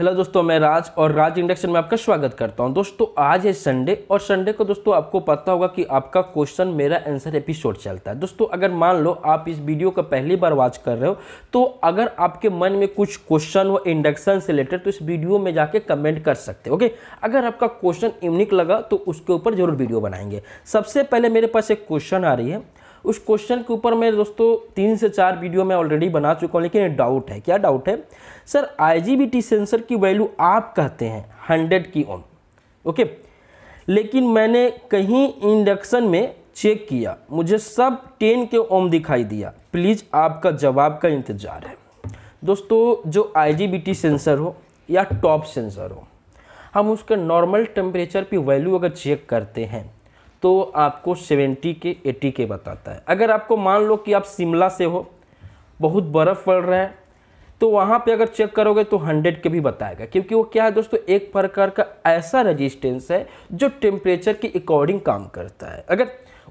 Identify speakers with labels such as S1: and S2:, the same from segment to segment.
S1: Hello दोस्तों मैं राज और राज इंडक्शन में आपका स्वागत करता हूं दोस्तों आज है संडे और संडे को दोस्तों आपको पता होगा कि आपका क्वेश्चन मेरा आंसर एपिसोड चलता है दोस्तों अगर मान लो आप इस वीडियो का पहली बार वॉच कर रहे हो तो अगर आपके मन में कुछ क्वेश्चन हो इंडक्शन से रिलेटेड तो इस वीडियो में जाके कमेंट कर सकते हो ओके अगर आपका क्वेश्चन यूनिक लगा तो उसके ऊपर जरूर वीडियो बनाएंगे सबसे पहले मेरे पास एक क्वेश्चन आ रही है उस क्वेश्चन के ऊपर मैं दोस्तों तीन से चार वीडियो मैं ऑलरेडी बना चुका हूँ लेकिन डाउट है क्या डाउट है सर आई सेंसर की वैल्यू आप कहते हैं हंड्रेड की ओम ओके लेकिन मैंने कहीं इंडक्शन में चेक किया मुझे सब टेन के ओम दिखाई दिया प्लीज़ आपका जवाब का इंतज़ार है दोस्तों जो आई सेंसर हो या टॉप सेंसर हो हम उसके नॉर्मल टेम्परेचर की वैल्यू अगर चेक करते हैं तो आपको 70 के 80 के बताता है अगर आपको मान लो कि आप शिमला से हो बहुत बर्फ़ पड़ रहा है तो वहाँ पे अगर चेक करोगे तो 100 के भी बताएगा क्योंकि वो क्या है दोस्तों एक प्रकार का ऐसा रजिस्टेंस है जो टेम्परेचर के अकॉर्डिंग काम करता है अगर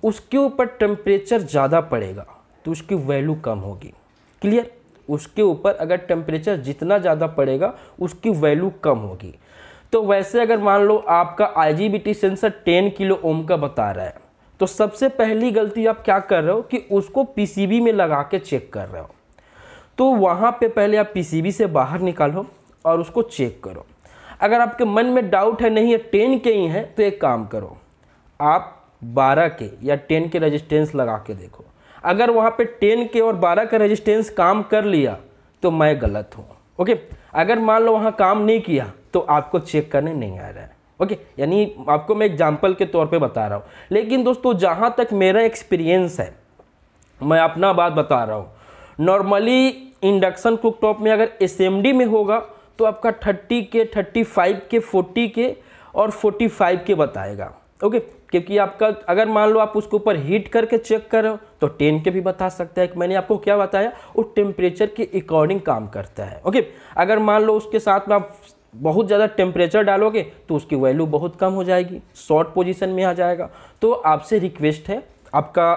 S1: उसके ऊपर टेम्परेचर ज़्यादा पड़ेगा तो उसकी वैल्यू कम होगी क्लियर उसके ऊपर अगर टेम्परेचर जितना ज़्यादा पड़ेगा उसकी वैल्यू कम होगी तो वैसे अगर मान लो आपका I sensor ten kilo ohm का बता रहा है तो सबसे पहली गलती आप क्या कर रहे हो कि उसको पीसीबी में लगा के चेक कर रहे हो तो वहाँ पे पहले आप पीसीबी से बाहर निकालो और उसको चेक करो अगर आपके मन में डाउट है नहीं है टेन के ही हैं तो एक काम करो आप बारह के या टेन के रेजिस्टेंस लगा के देखो अगर वहाँ पे टेन के और बारह का रेजिस्टेंस काम कर लिया तो मैं गलत हूँ ओके अगर मान लो वहाँ काम नहीं किया तो आपको चेक करने नहीं आ रहा है ओके okay, यानी आपको मैं एग्जांपल के तौर पे बता रहा हूँ लेकिन दोस्तों जहाँ तक मेरा एक्सपीरियंस है मैं अपना बात बता रहा हूँ नॉर्मली इंडक्शन कुकटॉप में अगर एस में होगा तो आपका थर्टी के थर्टी फाइव के फोर्टी के और फोर्टी फाइव के बताएगा ओके okay? क्योंकि आपका अगर मान लो आप उसके ऊपर हीट करके चेक कर रहे हो तो टेन के भी बता सकता है कि मैंने आपको क्या बताया वो टेम्परेचर के अकॉर्डिंग काम करता है ओके अगर मान लो उसके साथ में आप बहुत ज़्यादा टेम्परेचर डालोगे तो उसकी वैल्यू बहुत कम हो जाएगी शॉर्ट पोजीशन में आ जाएगा तो आपसे रिक्वेस्ट है आपका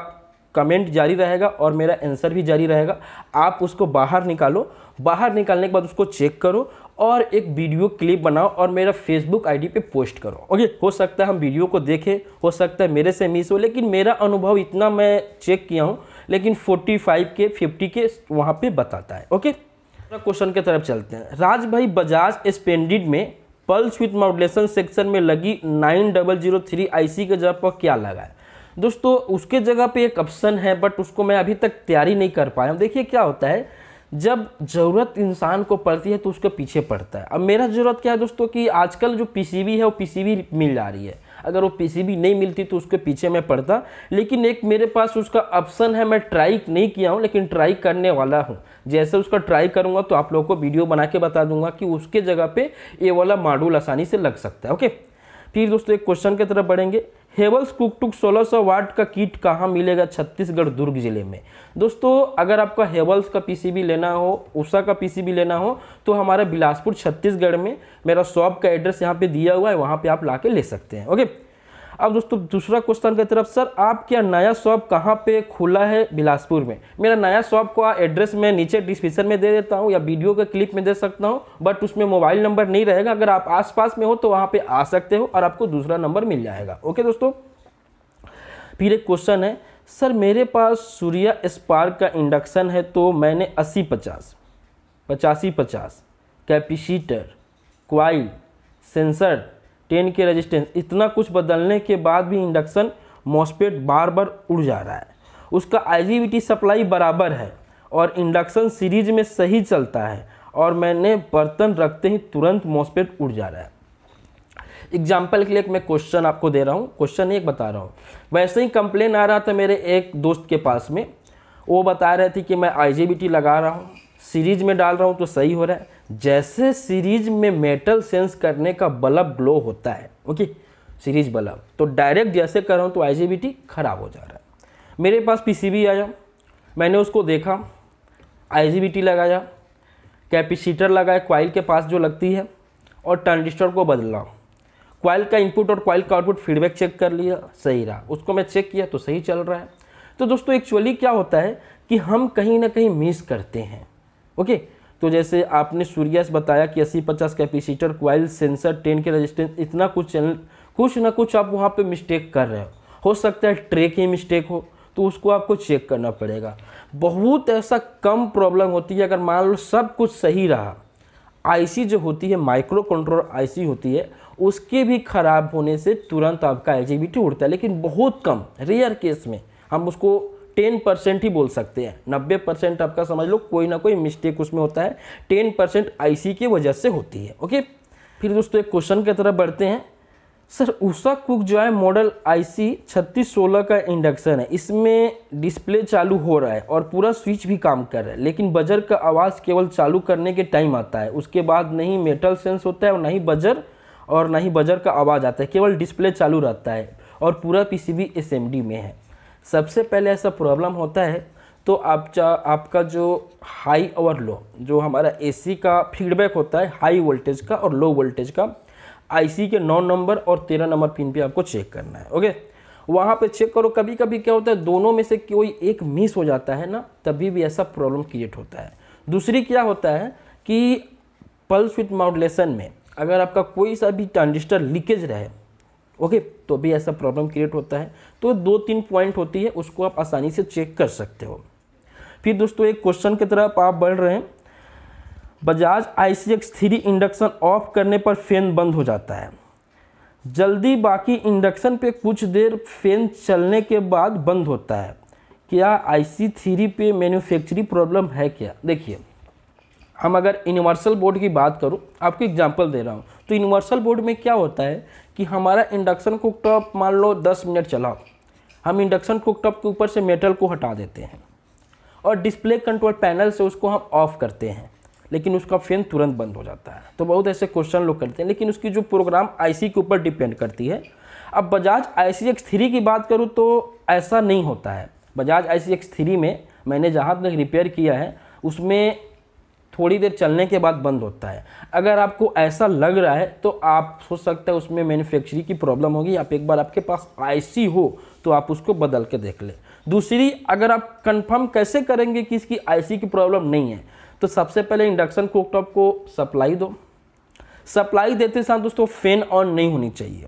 S1: कमेंट जारी रहेगा और मेरा आंसर भी जारी रहेगा आप उसको बाहर निकालो बाहर निकालने के बाद उसको चेक करो और एक वीडियो क्लिप बनाओ और मेरा फेसबुक आईडी पे पोस्ट करो ओके हो सकता है हम वीडियो को देखें हो सकता है मेरे से मिस हो लेकिन मेरा अनुभव इतना मैं चेक किया हूँ लेकिन 45 के 50 के वहाँ पे बताता है ओके क्वेश्चन के तरफ चलते हैं राज भाई बजाज स्पेंडिड में पल्स विथ मॉडलेशन सेक्शन में लगी nine double zero three I C के जगह पर क्या लगा है दोस्तों उसके जगह पे एक ऑप्शन है बट उसको मैं अभी तक तैयारी नहीं कर पाया हूँ देखिए क्या होता है जब ज़रूरत इंसान को पड़ती है तो उसके पीछे पड़ता है अब मेरा ज़रूरत क्या है दोस्तों कि आजकल जो बी है वो बी मिल जा रही है अगर वो पीसीबी नहीं मिलती तो उसके पीछे मैं पढ़ता लेकिन एक मेरे पास उसका ऑप्शन है मैं ट्राई नहीं किया हूँ लेकिन ट्राई करने वाला हूँ जैसे उसका ट्राई करूँगा तो आप लोगों को वीडियो बना के बता दूंगा कि उसके जगह पर ये वाला मॉडूल आसानी से लग सकता है ओके फिर दोस्तों एक क्वेश्चन की तरफ बढ़ेंगे हेवल्स कुकटुक 1600 वाट का किट कहाँ मिलेगा छत्तीसगढ़ दुर्ग जिले में दोस्तों अगर आपका हेवल्स का पीसीबी लेना हो उषा का पीसीबी लेना हो तो हमारा बिलासपुर छत्तीसगढ़ में मेरा शॉप का एड्रेस यहाँ पे दिया हुआ है वहाँ पे आप ला ले सकते हैं ओके अब दोस्तों दूसरा क्वेश्चन की तरफ सर आप क्या नया शॉप कहाँ पे खुला है बिलासपुर में मेरा नया शॉप का एड्रेस मैं नीचे डिस्क्रिप्शन में दे देता हूँ या वीडियो के क्लिप में दे सकता हूँ बट उसमें मोबाइल नंबर नहीं रहेगा अगर आप आसपास में हो तो वहाँ पे आ सकते हो और आपको दूसरा नंबर मिल जाएगा ओके दोस्तों फिर एक क्वेश्चन है सर मेरे पास सूर्या स्पार्क का इंडक्शन है तो मैंने अस्सी पचास पचासी पचास कैपेसिटर क्वाइल सेंसर टेन के रेजिस्टेंस इतना कुछ बदलने के बाद भी इंडक्शन मॉसपेट बार बार उड़ जा रहा है उसका आईजीबीटी सप्लाई बराबर है और इंडक्शन सीरीज में सही चलता है और मैंने बर्तन रखते ही तुरंत मॉसपेट उड़ जा रहा है एग्जाम्पल के लिए मैं क्वेश्चन आपको दे रहा हूँ क्वेश्चन एक बता रहा हूँ वैसे ही कंप्लेन आ रहा था मेरे एक दोस्त के पास में वो बता रहे थे कि मैं आई लगा रहा हूँ सीरीज में डाल रहा हूँ तो सही हो रहा है जैसे सीरीज में मेटल सेंस करने का बल्ब ग्लो होता है ओके सीरीज बल्ब तो डायरेक्ट जैसे कर रहा हूँ तो आईजीबीटी ख़राब हो जा रहा है मेरे पास पीसीबी आया मैंने उसको देखा आई लगाया कैपेसिटर लगाया क्वाइल के पास जो लगती है और ट्रांजिस्टर को बदला क्वाइल का इनपुट और क्वाइल का आउटपुट फीडबैक चेक कर लिया सही रहा उसको मैं चेक किया तो सही चल रहा है तो दोस्तों एक्चुअली क्या होता है कि हम कहीं ना कहीं मिस करते हैं ओके तो जैसे आपने सूर्यास बताया कि अस्सी पचास कैपेसिटर क्वाइल सेंसर टेन के रजिस्टेंस इतना कुछ चैनल कुछ ना कुछ आप वहाँ पर मिस्टेक कर रहे हो हो सकता है ट्रे की मिस्टेक हो तो उसको आपको चेक करना पड़ेगा बहुत ऐसा कम प्रॉब्लम होती है अगर मान लो सब कुछ सही रहा आईसी जो होती है माइक्रो कंट्रोल आईसी होती है उसके भी ख़राब होने से तुरंत आपका एलजीबीटी उड़ता है लेकिन बहुत कम रेयर केस में हम उसको टेन परसेंट ही बोल सकते हैं नब्बे परसेंट आपका समझ लो कोई ना कोई मिस्टेक उसमें होता है टेन परसेंट आई की वजह से होती है ओके फिर दोस्तों एक क्वेश्चन की तरफ बढ़ते हैं सर उषा कुक जो है मॉडल आई सी छत्तीस सोलह का इंडक्शन है इसमें डिस्प्ले चालू हो रहा है और पूरा स्विच भी काम कर रहा है लेकिन बजर का आवाज़ केवल चालू करने के टाइम आता है उसके बाद नहीं मेटल सेंस होता है और ना ही बजर और ना ही बजर का आवाज़ आता है केवल डिस्प्ले चालू रहता है और पूरा पीसीबी एसएमडी में है सबसे पहले ऐसा प्रॉब्लम होता है तो आप आपका जो हाई और लो जो हमारा एसी का फीडबैक होता है हाई वोल्टेज का और लो वोल्टेज का आईसी के नौ नंबर और तेरह नंबर पिन पे आपको चेक करना है ओके वहाँ पे चेक करो कभी कभी क्या होता है दोनों में से कोई एक मिस हो जाता है ना तभी भी ऐसा प्रॉब्लम क्रिएट होता है दूसरी क्या होता है कि पल्स विथ मॉडलेसन में अगर आपका कोई सा भी ट्रांजिस्टर लीकेज रहे ओके तो भी ऐसा प्रॉब्लम क्रिएट होता है तो दो तीन पॉइंट होती है उसको आप आसानी से चेक कर सकते हो फिर दोस्तों एक क्वेश्चन की तरफ आप बढ़ रहे हैं Bajaj I C X three induction off करने पर फैन बंद हो जाता है जल्दी बाकी इंडक्शन पे कुछ देर फैन चलने के बाद बंद होता है क्या आई सी थ्री पे मैन्युफैक्चरिंग प्रॉब्लम है क्या देखिए हम अगर यूनिवर्सल बोर्ड की बात करूँ आपको एग्जाम्पल दे रहा हूँ तो यूनिवर्सल बोर्ड में क्या होता है कि हमारा इंडक्शन कुकटॉप मान लो दस मिनट चला हम इंडक्शन कुकटॉप के ऊपर से मेटल को हटा देते हैं और डिस्प्ले कंट्रोल पैनल से उसको हम ऑफ़ करते हैं लेकिन उसका फैन तुरंत बंद हो जाता है तो बहुत ऐसे क्वेश्चन लोग करते हैं लेकिन उसकी जो प्रोग्राम आईसी के ऊपर डिपेंड करती है अब Bajaj I C X three की बात करूँ तो ऐसा नहीं होता है Bajaj I C X three में मैंने जहाँ तक रिपेयर किया है उसमें थोड़ी देर चलने के बाद बंद होता है अगर आपको ऐसा लग रहा है तो आप सोच सकते हैं उसमें मैन्युफैक्चरिंग की प्रॉब्लम होगी आप एक बार आपके पास आईसी हो तो आप उसको बदल के देख लें दूसरी अगर आप कंफर्म कैसे करेंगे कि इसकी आईसी की प्रॉब्लम नहीं है तो सबसे पहले इंडक्शन कुकटॉप को सप्लाई दो सप्लाई देते साथ दोस्तों फैन ऑन नहीं होनी चाहिए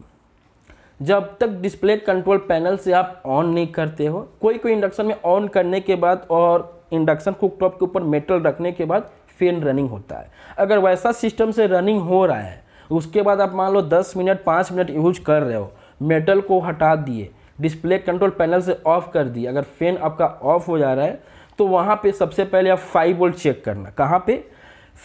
S1: जब तक डिस्प्ले कंट्रोल पैनल से आप ऑन नहीं करते हो कोई कोई इंडक्शन में ऑन करने के बाद और इंडक्शन कुकटॉप के ऊपर मेटल रखने के बाद फैन रनिंग होता है अगर वैसा सिस्टम से रनिंग हो रहा है उसके बाद आप मान लो दस मिनट पाँच मिनट यूज कर रहे हो मेटल को हटा दिए डिस्प्ले कंट्रोल पैनल से ऑफ कर दिए अगर फैन आपका ऑफ हो जा रहा है तो वहाँ पे सबसे पहले आप फाइव वोल्ट चेक करना कहाँ पे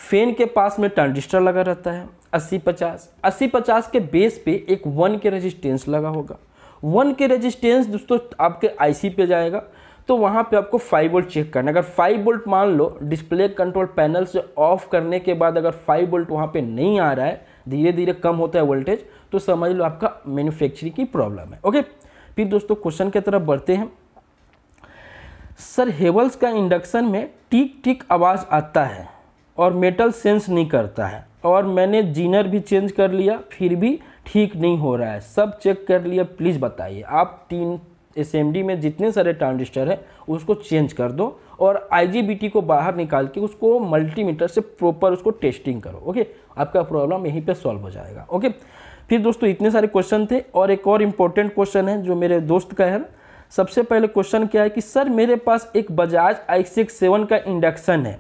S1: फैन के पास में ट्रांजिस्टर लगा रहता है अस्सी पचास अस्सी पचास के बेस पे एक वन के रेजिस्टेंस लगा होगा वन के रेजिस्टेंस दोस्तों आपके आईसी पे जाएगा तो वहाँ पे आपको 5 वोल्ट चेक करना अगर 5 वोल्ट मान लो डिस्प्ले कंट्रोल पैनल से ऑफ करने के बाद अगर 5 वोल्ट वहाँ पे नहीं आ रहा है धीरे धीरे कम होता है वोल्टेज तो समझ लो आपका मैन्युफैक्चरिंग की प्रॉब्लम है ओके फिर दोस्तों क्वेश्चन की तरफ बढ़ते हैं सर हेवल्स का इंडक्शन में टिक टिक आवाज़ आता है और मेटल सेंस नहीं करता है और मैंने जीनर भी चेंज कर लिया फिर भी ठीक नहीं हो रहा है सब चेक कर लिया प्लीज़ बताइए आप तीन एस में जितने सारे ट्रांजिस्टर हैं उसको चेंज कर दो और आई को बाहर निकाल के उसको मल्टीमीटर से प्रॉपर उसको टेस्टिंग करो ओके आपका प्रॉब्लम यहीं पे सॉल्व हो जाएगा ओके फिर दोस्तों इतने सारे क्वेश्चन थे और एक और इम्पोर्टेंट क्वेश्चन है जो मेरे दोस्त का है सबसे पहले क्वेश्चन क्या है कि सर मेरे पास एक बजाज आई सिक्स सेवन का इंडक्शन है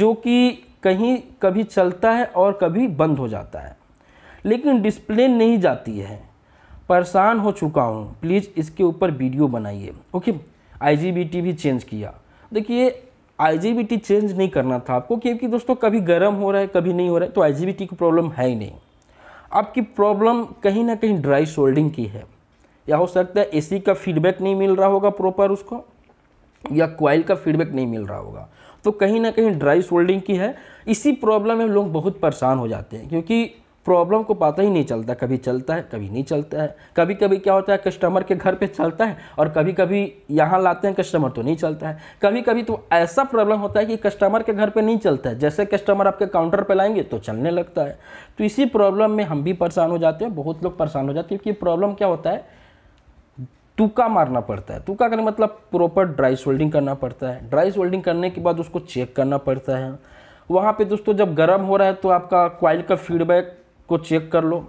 S1: जो कि कहीं कभी चलता है और कभी बंद हो जाता है लेकिन डिस्प्ले नहीं जाती है परेशान हो चुका हूँ प्लीज़ इसके ऊपर वीडियो बनाइए ओके आईजीबीटी भी चेंज किया देखिए आईजीबीटी चेंज नहीं करना था आपको क्योंकि दोस्तों कभी गर्म हो रहा है कभी नहीं हो रहा है तो आईजीबीटी की प्रॉब्लम है ही नहीं आपकी प्रॉब्लम कहीं ना कहीं ड्राई शोल्डिंग की है या हो सकता है एसी का फीडबैक नहीं मिल रहा होगा प्रॉपर उसको या क्वाइल का फीडबैक नहीं मिल रहा होगा तो कहीं ना कहीं ड्राई शोल्डिंग की है इसी प्रॉब्लम में लोग बहुत परेशान हो जाते हैं क्योंकि प्रॉब्लम को पता ही नहीं चलता कभी चलता है कभी नहीं चलता है कभी कभी क्या होता है कस्टमर के घर पे चलता है और कभी कभी यहाँ लाते हैं कस्टमर तो नहीं चलता है कभी कभी तो ऐसा प्रॉब्लम होता है कि कस्टमर के घर पे नहीं चलता है जैसे कस्टमर आपके काउंटर पर लाएंगे तो चलने लगता है तो इसी प्रॉब्लम में हम भी परेशान हो जाते हैं बहुत लोग परेशान हो जाते हैं क्योंकि प्रॉब्लम क्या होता है तुका मारना पड़ता है तुका करने मतलब प्रॉपर ड्राई सोल्डिंग करना पड़ता है ड्राई सोल्डिंग करने के बाद उसको चेक करना पड़ता है वहाँ पे दोस्तों जब गर्म हो रहा है तो आपका क्वाइल का फीडबैक को चेक कर लो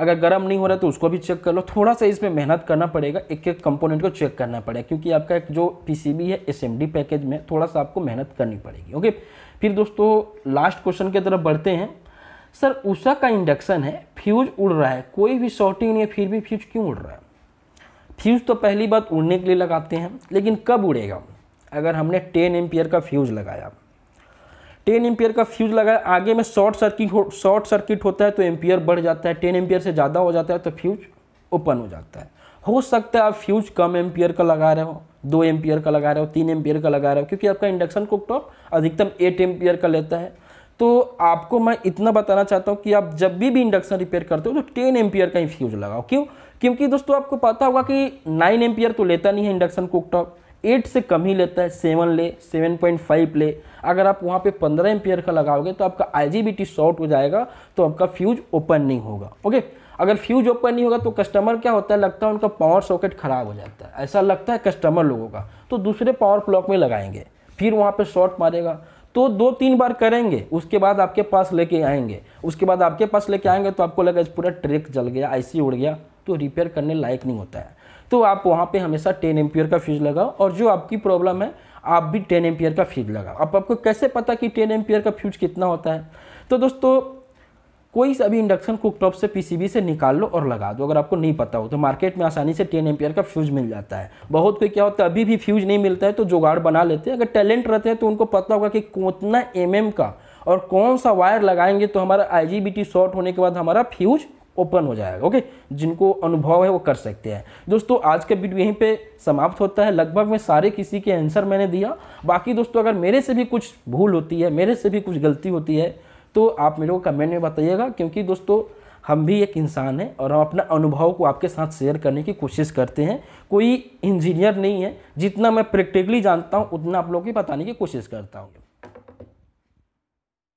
S1: अगर गर्म नहीं हो रहा तो उसको भी चेक कर लो थोड़ा सा इसमें मेहनत करना पड़ेगा एक एक कंपोनेंट को चेक करना पड़ेगा क्योंकि आपका एक जो पीसीबी है एसएमडी पैकेज में थोड़ा सा आपको मेहनत करनी पड़ेगी ओके फिर दोस्तों लास्ट क्वेश्चन की तरफ बढ़ते हैं सर उषा का इंडक्शन है फ्यूज उड़ रहा है कोई भी शॉर्टिंग नहीं है फिर भी फ्यूज क्यों उड़ रहा है फ्यूज तो पहली बात उड़ने के लिए लगाते हैं लेकिन कब उड़ेगा अगर हमने टेन एम का फ्यूज लगाया टेन एम्पियर का फ्यूज लगा आगे में शॉर्ट सर्किट हो शॉर्ट सर्किट होता है तो एम्पियर बढ़ जाता है टेन एम्पियर से ज़्यादा हो जाता है तो फ्यूज ओपन हो जाता है हो सकता है आप फ्यूज कम एम्पियर का लगा रहे हो दो एम्पियर का लगा रहे हो तीन एम्पियर का लगा रहे हो क्योंकि आपका इंडक्शन कुकटॉप अधिकतम एट एम्पियर का लेता है तो आपको मैं इतना बताना चाहता हूँ कि आप जब भी भी इंडक्शन रिपेयर करते हो तो टेन एम्पियर का ही फ्यूज लगाओ क्यों क्योंकि दोस्तों आपको पता होगा कि नाइन एम्पियर तो लेता नहीं है इंडक्शन कुकटॉप एट से कम ही लेता है सेवन ले सेवन पॉइंट फाइव ले अगर आप वहाँ पे पंद्रह एम्पियर का लगाओगे तो आपका आई शॉर्ट हो जाएगा तो आपका फ्यूज ओपन नहीं होगा ओके अगर फ्यूज ओपन नहीं होगा तो कस्टमर क्या होता है लगता है उनका पावर सॉकेट ख़राब हो जाता है ऐसा लगता है कस्टमर लोगों का तो दूसरे पावर ब्लॉक में लगाएंगे फिर वहाँ पर शॉर्ट मारेगा तो दो तीन बार करेंगे उसके बाद आपके पास लेके आएंगे उसके बाद आपके पास लेके आएंगे तो आपको लगेगा पूरा ट्रैक जल गया आईसी उड़ गया तो रिपेयर करने लायक नहीं होता है तो आप वहाँ पे हमेशा टेन एम्पियर का फ्यूज़ लगाओ और जो आपकी प्रॉब्लम है आप भी टेन एम्पियर का फ्यूज़ लगाओ अब आपको कैसे पता कि टेन एम्पियर का फ्यूज़ कितना होता है तो दोस्तों कोई सभी इंडक्शन कुकटॉप से पीसीबी से निकाल लो और लगा दो अगर आपको नहीं पता हो तो मार्केट में आसानी से टेन एम्पियर का फ्यूज़ मिल जाता है बहुत कोई क्या होता है अभी भी फ्यूज़ नहीं मिलता है तो जुगाड़ बना लेते हैं अगर टैलेंट रहते हैं तो उनको पता होगा कि कितना एम का और कौन सा वायर लगाएंगे तो हमारा आई शॉर्ट होने के बाद हमारा फ्यूज ओपन हो जाएगा ओके जिनको अनुभव है वो कर सकते हैं दोस्तों आज का वीडियो यहीं पे समाप्त होता है लगभग मैं सारे किसी के आंसर मैंने दिया बाकी दोस्तों अगर मेरे से भी कुछ भूल होती है मेरे से भी कुछ गलती होती है तो आप मेरे को कमेंट में बताइएगा क्योंकि दोस्तों हम भी एक इंसान हैं और हम अपना अनुभव को आपके साथ शेयर करने की कोशिश करते हैं कोई इंजीनियर नहीं है जितना मैं प्रैक्टिकली जानता हूँ उतना आप लोगों की बताने की कोशिश करता हूँ